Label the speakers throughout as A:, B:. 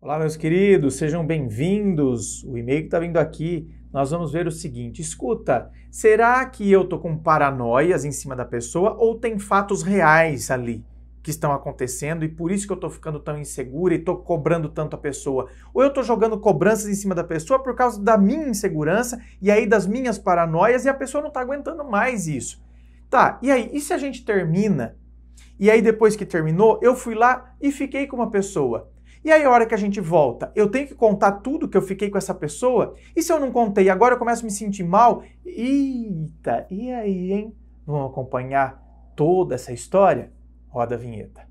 A: Olá, meus queridos, sejam bem-vindos. O e-mail que está vindo aqui, nós vamos ver o seguinte: escuta, será que eu tô com paranoias em cima da pessoa ou tem fatos reais ali? que estão acontecendo e por isso que eu tô ficando tão insegura e tô cobrando tanto a pessoa. Ou eu tô jogando cobranças em cima da pessoa por causa da minha insegurança e aí das minhas paranoias e a pessoa não tá aguentando mais isso. Tá, e aí, e se a gente termina? E aí depois que terminou, eu fui lá e fiquei com uma pessoa. E aí, a hora que a gente volta, eu tenho que contar tudo que eu fiquei com essa pessoa? E se eu não contei, agora eu começo a me sentir mal? Eita, e aí, hein? Vamos acompanhar toda essa história? Roda a vinheta.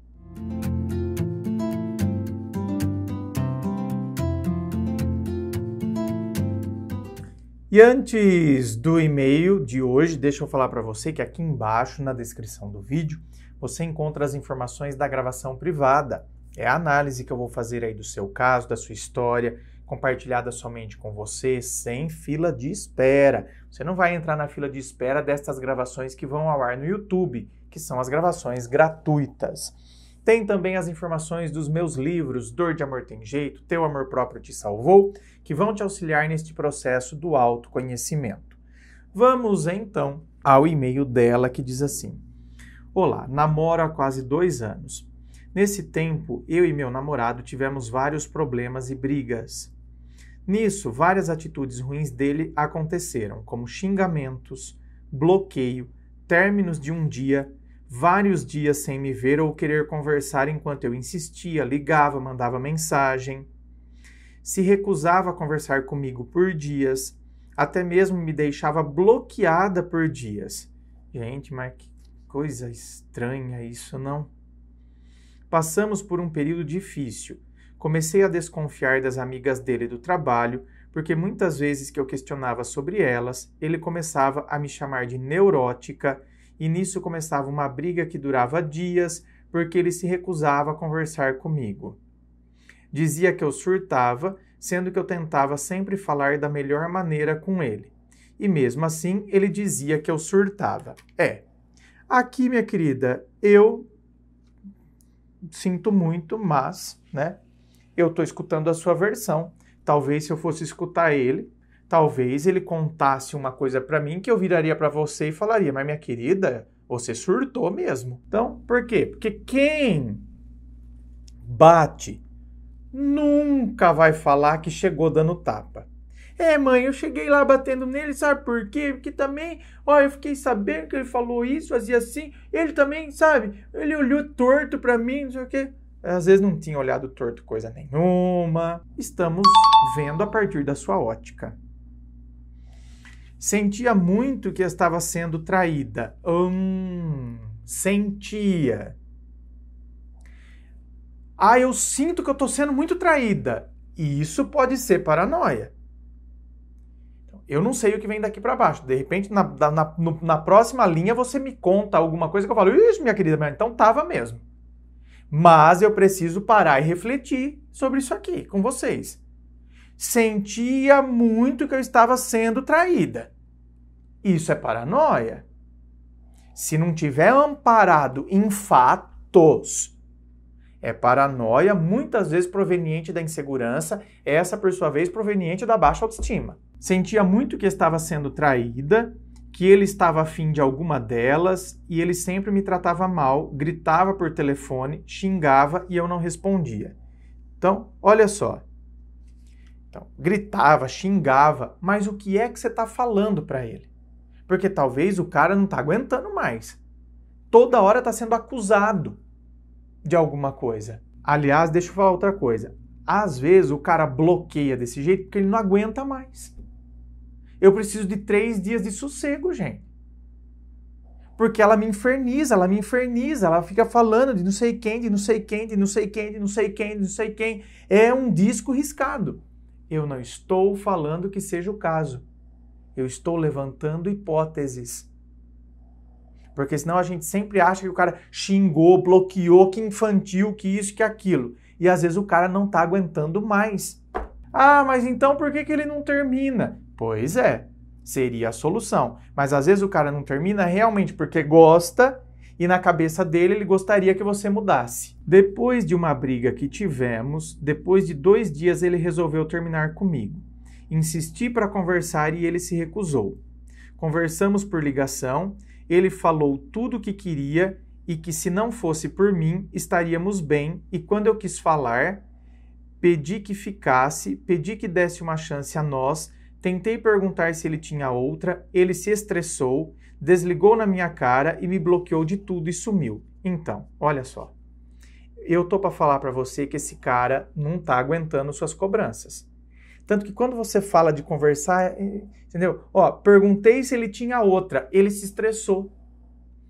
A: E antes do e-mail de hoje, deixa eu falar para você que aqui embaixo na descrição do vídeo você encontra as informações da gravação privada é a análise que eu vou fazer aí do seu caso, da sua história, compartilhada somente com você, sem fila de espera. Você não vai entrar na fila de espera destas gravações que vão ao ar no YouTube, que são as gravações gratuitas. Tem também as informações dos meus livros Dor de Amor Tem Jeito, Teu Amor Próprio Te Salvou, que vão te auxiliar neste processo do autoconhecimento. Vamos então ao e-mail dela que diz assim: Olá, namoro há quase dois anos. Nesse tempo, eu e meu namorado tivemos vários problemas e brigas. Nisso, várias atitudes ruins dele aconteceram, como xingamentos, bloqueio, términos de um dia, vários dias sem me ver ou querer conversar enquanto eu insistia, ligava, mandava mensagem. Se recusava a conversar comigo por dias, até mesmo me deixava bloqueada por dias. Gente, mas que coisa estranha isso, não? Passamos por um período difícil. Comecei a desconfiar das amigas dele do trabalho, porque muitas vezes que eu questionava sobre elas, ele começava a me chamar de neurótica, e nisso começava uma briga que durava dias, porque ele se recusava a conversar comigo. Dizia que eu surtava, sendo que eu tentava sempre falar da melhor maneira com ele. E mesmo assim, ele dizia que eu surtava. É. Aqui, minha querida, eu sinto muito, mas, né? Eu estou escutando a sua versão. Talvez se eu fosse escutar ele, talvez ele contasse uma coisa para mim que eu viraria para você e falaria: "Mas minha querida, você surtou mesmo". Então, por quê? Porque quem bate nunca vai falar que chegou dando tapa. É, mãe, eu cheguei lá batendo nele, sabe por quê? Porque também, ó, eu fiquei sabendo que ele falou isso, fazia assim. Ele também, sabe? Ele olhou torto pra mim, não sei o quê. Às vezes não tinha olhado torto coisa nenhuma. Estamos vendo a partir da sua ótica. Sentia muito que estava sendo traída. Hum, sentia. Ah, eu sinto que eu estou sendo muito traída. E isso pode ser paranoia eu não sei o que vem daqui para baixo. De repente, na, na, no, na, próxima linha, você me conta alguma coisa que eu falo, isso, minha querida, mas então tava mesmo. Mas eu preciso parar e refletir sobre isso aqui com vocês. Sentia muito que eu estava sendo traída. Isso é paranoia. Se não tiver amparado em fatos, é paranoia, muitas vezes proveniente da insegurança, essa por sua vez proveniente da baixa autoestima. Sentia muito que estava sendo traída, que ele estava afim de alguma delas e ele sempre me tratava mal, gritava por telefone, xingava e eu não respondia. Então, olha só. Então, gritava, xingava, mas o que é que você está falando para ele? Porque talvez o cara não está aguentando mais. Toda hora está sendo acusado de alguma coisa. Aliás, deixa eu falar outra coisa. Às vezes o cara bloqueia desse jeito porque ele não aguenta mais. Eu preciso de três dias de sossego, gente. Porque ela me inferniza, ela me inferniza, ela fica falando de não sei quem, de não sei quem, de não sei quem, de não sei quem, de não sei quem. É um disco riscado. Eu não estou falando que seja o caso. Eu estou levantando hipóteses. Porque senão a gente sempre acha que o cara xingou, bloqueou, que infantil, que isso, que aquilo. E às vezes o cara não tá aguentando mais. Ah, mas então por que, que ele não termina? Pois é, seria a solução. Mas às vezes o cara não termina realmente porque gosta e na cabeça dele ele gostaria que você mudasse. Depois de uma briga que tivemos, depois de dois dias ele resolveu terminar comigo. Insisti para conversar e ele se recusou. Conversamos por ligação, ele falou tudo o que queria e que se não fosse por mim estaríamos bem, e quando eu quis falar, pedi que ficasse, pedi que desse uma chance a nós Tentei perguntar se ele tinha outra, ele se estressou, desligou na minha cara e me bloqueou de tudo e sumiu. Então, olha só. Eu tô para falar para você que esse cara não tá aguentando suas cobranças. Tanto que quando você fala de conversar, é, entendeu? Ó, perguntei se ele tinha outra, ele se estressou.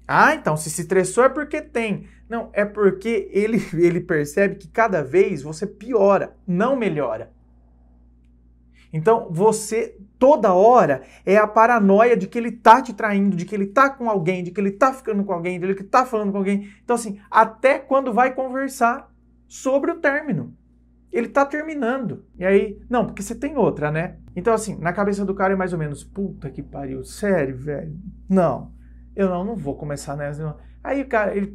A: Ah, então se se estressou é porque tem. Não, é porque ele, ele percebe que cada vez você piora, não melhora. Então você toda hora é a paranoia de que ele tá te traindo, de que ele tá com alguém, de que ele tá ficando com alguém, de que ele tá falando com alguém. Então assim, até quando vai conversar sobre o término. Ele tá terminando. E aí, não, porque você tem outra, né? Então assim, na cabeça do cara é mais ou menos, puta que pariu, sério, velho? Não. Eu não, não vou começar nessa. Não. Aí o cara, ele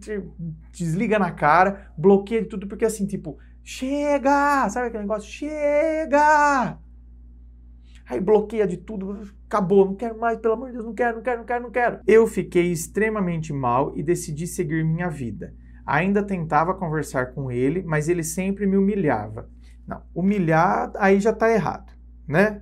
A: desliga na cara, bloqueia de tudo, porque assim, tipo, chega! Sabe aquele negócio? Chega! Aí bloqueia de tudo, acabou, não quero mais, pelo amor de Deus, não quero, não quero, não quero, não quero. Eu fiquei extremamente mal e decidi seguir minha vida. Ainda tentava conversar com ele, mas ele sempre me humilhava. Não, humilhar aí já tá errado, né?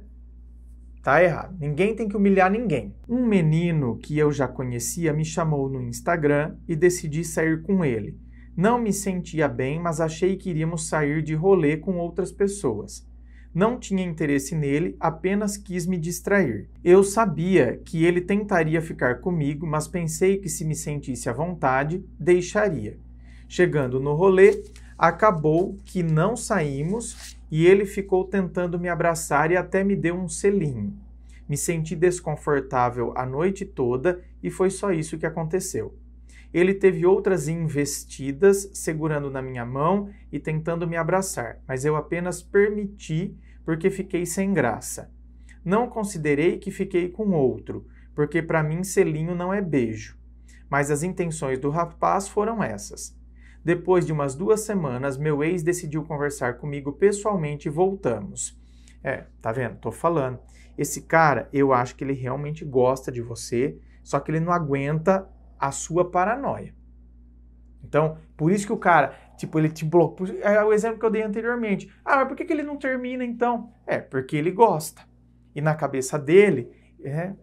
A: Tá errado. Ninguém tem que humilhar ninguém. Um menino que eu já conhecia me chamou no Instagram e decidi sair com ele. Não me sentia bem, mas achei que iríamos sair de rolê com outras pessoas. Não tinha interesse nele, apenas quis me distrair. Eu sabia que ele tentaria ficar comigo, mas pensei que se me sentisse à vontade, deixaria. Chegando no rolê, acabou que não saímos e ele ficou tentando me abraçar e até me deu um selinho. Me senti desconfortável a noite toda e foi só isso que aconteceu. Ele teve outras investidas, segurando na minha mão e tentando me abraçar, mas eu apenas permiti porque fiquei sem graça. Não considerei que fiquei com outro, porque para mim selinho não é beijo. Mas as intenções do rapaz foram essas. Depois de umas duas semanas, meu ex decidiu conversar comigo pessoalmente e voltamos. É, tá vendo? Tô falando. Esse cara, eu acho que ele realmente gosta de você, só que ele não aguenta a sua paranoia. Então, por isso que o cara, tipo, ele te bloqueia. É o exemplo que eu dei anteriormente. Ah, mas por que, que ele não termina então? É, porque ele gosta. E na cabeça dele, é,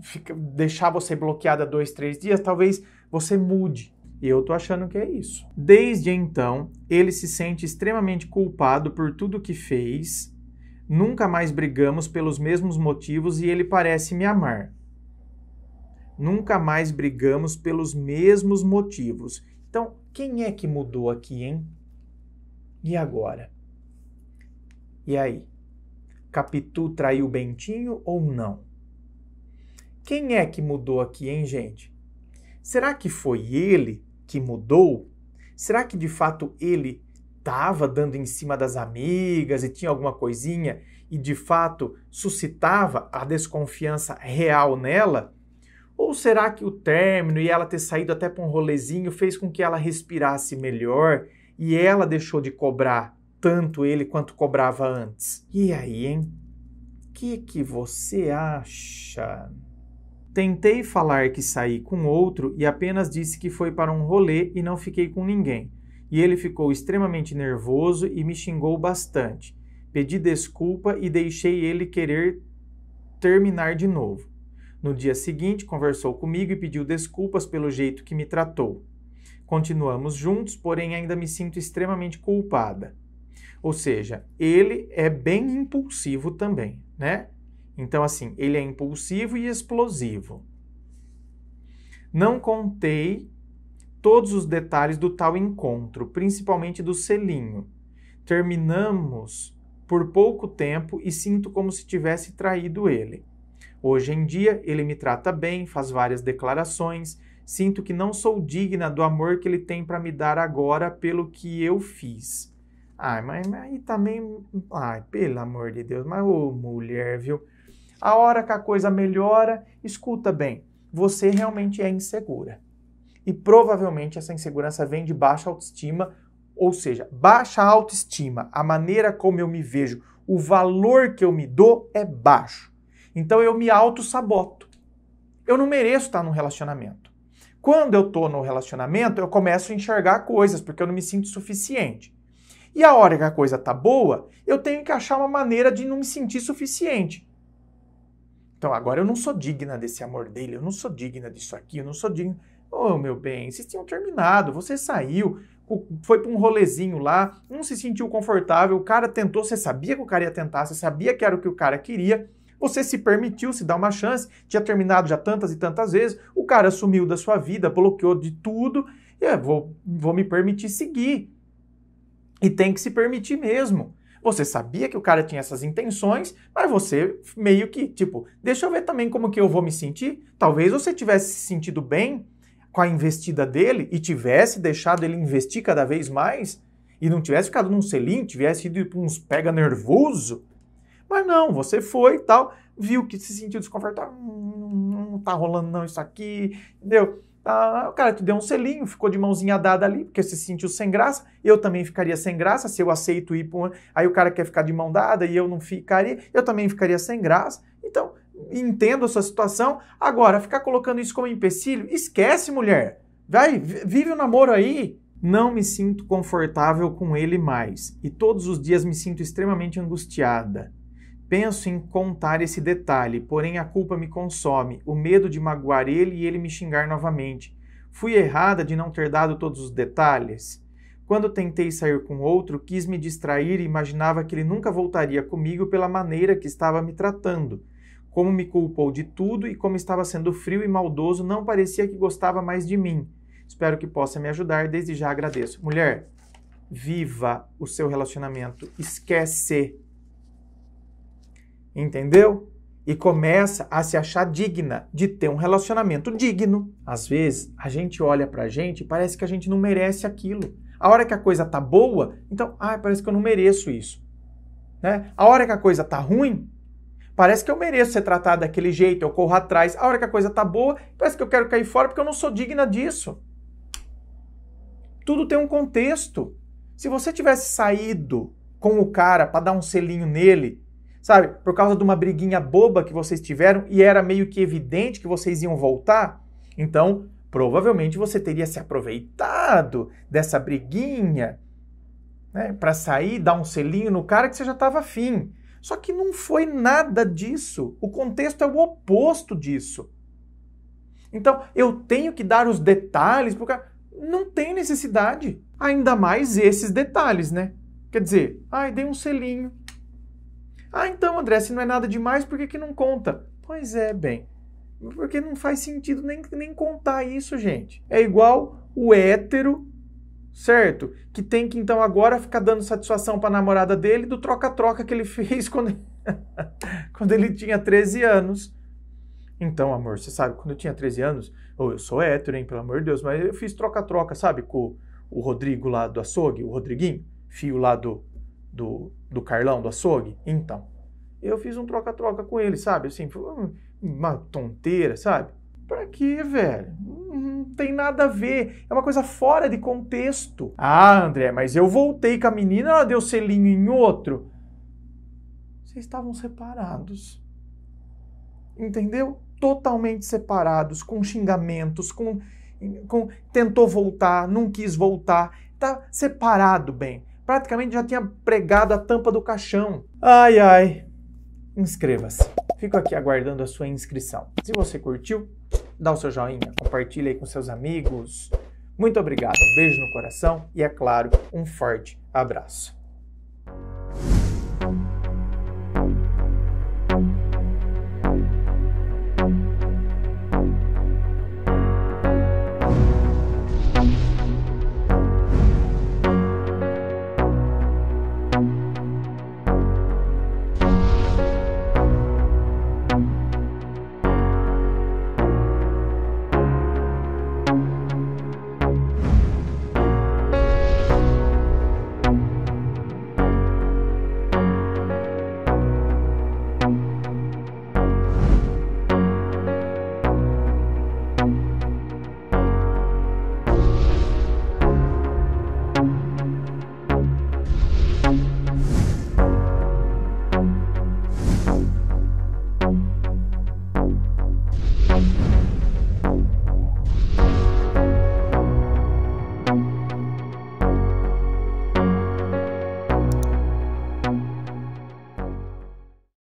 A: fica, deixar você bloqueada dois, três dias, talvez você mude. E eu tô achando que é isso. Desde então, ele se sente extremamente culpado por tudo que fez. Nunca mais brigamos pelos mesmos motivos e ele parece me amar nunca mais brigamos pelos mesmos motivos. Então, quem é que mudou aqui, hein? E agora? E aí? Capitu traiu Bentinho ou não? Quem é que mudou aqui, hein, gente? Será que foi ele que mudou? Será que de fato ele estava dando em cima das amigas e tinha alguma coisinha e de fato suscitava a desconfiança real nela? Ou será que o término e ela ter saído até para um rolezinho fez com que ela respirasse melhor e ela deixou de cobrar tanto ele quanto cobrava antes? E aí, hein? Que que você acha? Tentei falar que saí com outro e apenas disse que foi para um rolê e não fiquei com ninguém. E ele ficou extremamente nervoso e me xingou bastante. Pedi desculpa e deixei ele querer terminar de novo. No dia seguinte, conversou comigo e pediu desculpas pelo jeito que me tratou. Continuamos juntos, porém ainda me sinto extremamente culpada. Ou seja, ele é bem impulsivo também, né? Então, assim, ele é impulsivo e explosivo. Não contei todos os detalhes do tal encontro, principalmente do selinho. Terminamos por pouco tempo e sinto como se tivesse traído ele. Hoje em dia, ele me trata bem, faz várias declarações. Sinto que não sou digna do amor que ele tem para me dar agora pelo que eu fiz. Ai, mas, aí também. Tá ai, pelo amor de Deus, mas ô mulher, viu? A hora que a coisa melhora, escuta bem, você realmente é insegura. E provavelmente essa insegurança vem de baixa autoestima, ou seja, baixa autoestima, a maneira como eu me vejo, o valor que eu me dou é baixo. Então eu me auto-saboto. Eu não mereço estar num relacionamento. Quando eu estou no relacionamento, eu começo a enxergar coisas, porque eu não me sinto suficiente. E a hora que a coisa tá boa, eu tenho que achar uma maneira de não me sentir suficiente. Então agora eu não sou digna desse amor dele, eu não sou digna disso aqui, eu não sou digna. Ô oh, meu bem, vocês tinham terminado, você saiu, foi para um rolezinho lá, não se sentiu confortável, o cara tentou, você sabia que o cara ia tentar, você sabia que era o que o cara queria, você se permitiu, se dar uma chance, tinha terminado já tantas e tantas vezes, o cara sumiu da sua vida, bloqueou de tudo, e é, vou, vou me permitir seguir. E tem que se permitir mesmo. Você sabia que o cara tinha essas intenções, mas você meio que, tipo, deixa eu ver também como que eu vou me sentir. Talvez você tivesse se sentido bem com a investida dele e tivesse deixado ele investir cada vez mais e não tivesse ficado num selim, tivesse ido para uns pega nervoso, mas não, você foi e tal, viu que se sentiu desconfortável, hum, não tá rolando não isso aqui, entendeu? Ah, o cara te deu um selinho, ficou de mãozinha dada ali, porque se sentiu sem graça. Eu também ficaria sem graça se eu aceito ir para Aí o cara quer ficar de mão dada e eu não ficaria. Eu também ficaria sem graça. Então, entendo a sua situação. Agora, ficar colocando isso como empecilho, esquece, mulher. Vai, vive o um namoro aí. Não me sinto confortável com ele mais. E todos os dias me sinto extremamente angustiada. Penso em contar esse detalhe, porém a culpa me consome, o medo de magoar ele e ele me xingar novamente. Fui errada de não ter dado todos os detalhes. Quando tentei sair com outro, quis me distrair e imaginava que ele nunca voltaria comigo pela maneira que estava me tratando. Como me culpou de tudo e como estava sendo frio e maldoso, não parecia que gostava mais de mim. Espero que possa me ajudar, desde já agradeço. Mulher, viva o seu relacionamento, esquece entendeu? E começa a se achar digna de ter um relacionamento digno. Às vezes, a gente olha pra gente e parece que a gente não merece aquilo. A hora que a coisa tá boa, então, ah, parece que eu não mereço isso. Né? A hora que a coisa tá ruim, Parece que eu mereço ser tratado daquele jeito, eu corro atrás. A hora que a coisa tá boa, parece que eu quero cair fora porque eu não sou digna disso. Tudo tem um contexto. Se você tivesse saído com o cara para dar um selinho nele, sabe? Por causa de uma briguinha boba que vocês tiveram e era meio que evidente que vocês iam voltar, então provavelmente você teria se aproveitado dessa briguinha né, para sair, dar um selinho no cara que você já estava afim. Só que não foi nada disso. O contexto é o oposto disso. Então, eu tenho que dar os detalhes porque Não tem necessidade. Ainda mais esses detalhes, né? Quer dizer, ai, dei um selinho. Ah, então, André, se não é nada demais, por que, que não conta? Pois é, bem. Porque não faz sentido nem, nem contar isso, gente. É igual o hétero, certo? Que tem que então agora ficar dando satisfação para a namorada dele do troca-troca que ele fez quando, quando ele tinha 13 anos. Então, amor, você sabe, quando eu tinha 13 anos, oh, eu sou hétero, hein, pelo amor de Deus, mas eu fiz troca-troca, sabe, com o Rodrigo lá do açougue, o Rodriguinho, fio lá do, do, do Carlão, do açougue? Então, eu fiz um troca-troca com ele, sabe? Assim, uma tonteira, sabe? Pra quê, velho? Não tem nada a ver. É uma coisa fora de contexto. Ah, André, mas eu voltei com a menina, ela deu selinho em outro. Vocês estavam separados. Entendeu? Totalmente separados, com xingamentos, com, com tentou voltar, não quis voltar. Tá separado bem praticamente já tinha pregado a tampa do caixão. Ai, ai. Inscreva-se. Fico aqui aguardando a sua inscrição. Se você curtiu, dá o seu joinha, compartilha aí com seus amigos. Muito obrigado, um beijo no coração e, é claro, um forte abraço.